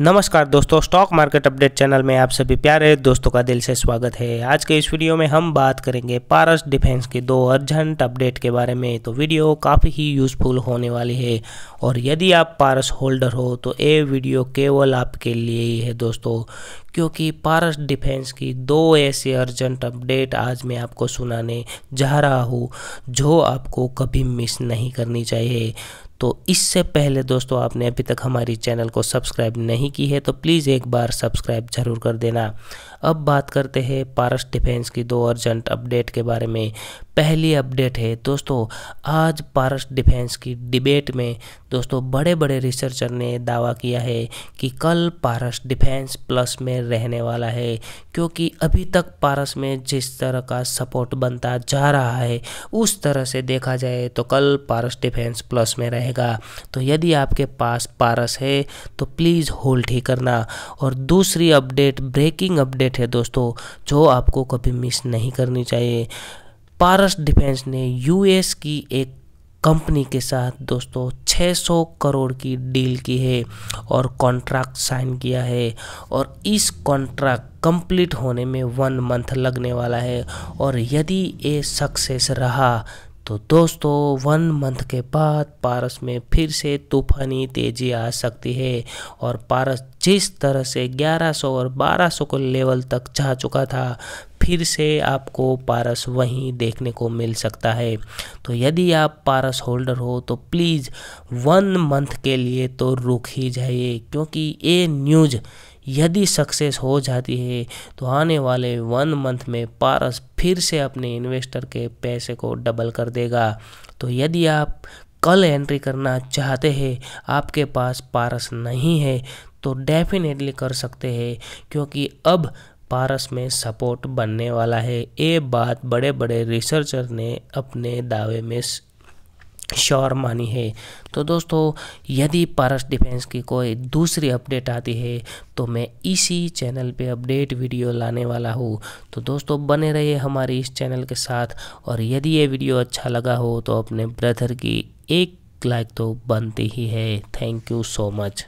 नमस्कार दोस्तों stock market update channel में आप सभी प्यारे दोस्तों का दिल से स्वागत है आज के इस वीडियो में हम बात करेंगे पारस डिफेंस के दो अर्जेंट अपडेट के बारे में तो वीडियो काफ़ी ही यूज़फुल होने वाली है और यदि आप पारस होल्डर हो तो ये वीडियो केवल आपके लिए ही है दोस्तों क्योंकि पारस डिफेंस की दो ऐसे अर्जेंट अपडेट आज मैं आपको सुनाने जा रहा हूँ जो आपको कभी मिस नहीं करनी चाहिए तो इससे पहले दोस्तों आपने अभी तक हमारी चैनल को सब्सक्राइब नहीं की है तो प्लीज़ एक बार सब्सक्राइब ज़रूर कर देना अब बात करते हैं पारस डिफेंस की दो अर्जेंट अपडेट के बारे में पहली अपडेट है दोस्तों आज पारस डिफेंस की डिबेट में दोस्तों बड़े बड़े रिसर्चर ने दावा किया है कि कल पारस डिफेंस प्लस में रहने वाला है क्योंकि अभी तक पारस में जिस तरह का सपोर्ट बनता जा रहा है उस तरह से देखा जाए तो कल पारस डिफेंस प्लस में रहेगा तो यदि आपके पास पारस है तो प्लीज़ होल्ड ही करना और दूसरी अपडेट ब्रेकिंग अपडेट है दोस्तों जो आपको कभी मिस नहीं करनी चाहिए पारस डिफेंस ने यूएस की एक कंपनी के साथ दोस्तों 600 करोड़ की डील की है और कॉन्ट्रैक्ट साइन किया है और इस कॉन्ट्रैक्ट कंप्लीट होने में वन मंथ लगने वाला है और यदि ये सक्सेस रहा तो दोस्तों वन मंथ के बाद पारस में फिर से तूफानी तेजी आ सकती है और पारस जिस तरह से 1100 और 1200 को लेवल तक जा चुका था फिर से आपको पारस वहीं देखने को मिल सकता है तो यदि आप पारस होल्डर हो तो प्लीज़ वन मंथ के लिए तो रुक ही जाइए क्योंकि ये न्यूज़ यदि सक्सेस हो जाती है तो आने वाले वन मंथ में पारस फिर से अपने इन्वेस्टर के पैसे को डबल कर देगा तो यदि आप कल एंट्री करना चाहते हैं आपके पास पारस नहीं है तो डेफिनेटली कर सकते हैं क्योंकि अब पारस में सपोर्ट बनने वाला है ये बात बड़े बड़े रिसर्चर ने अपने दावे में श्योर मानी है तो दोस्तों यदि पारस डिफेंस की कोई दूसरी अपडेट आती है तो मैं इसी चैनल पे अपडेट वीडियो लाने वाला हूँ तो दोस्तों बने रहिए हमारे इस चैनल के साथ और यदि ये वीडियो अच्छा लगा हो तो अपने ब्रदर की एक लाइक तो बनती ही है थैंक यू सो मच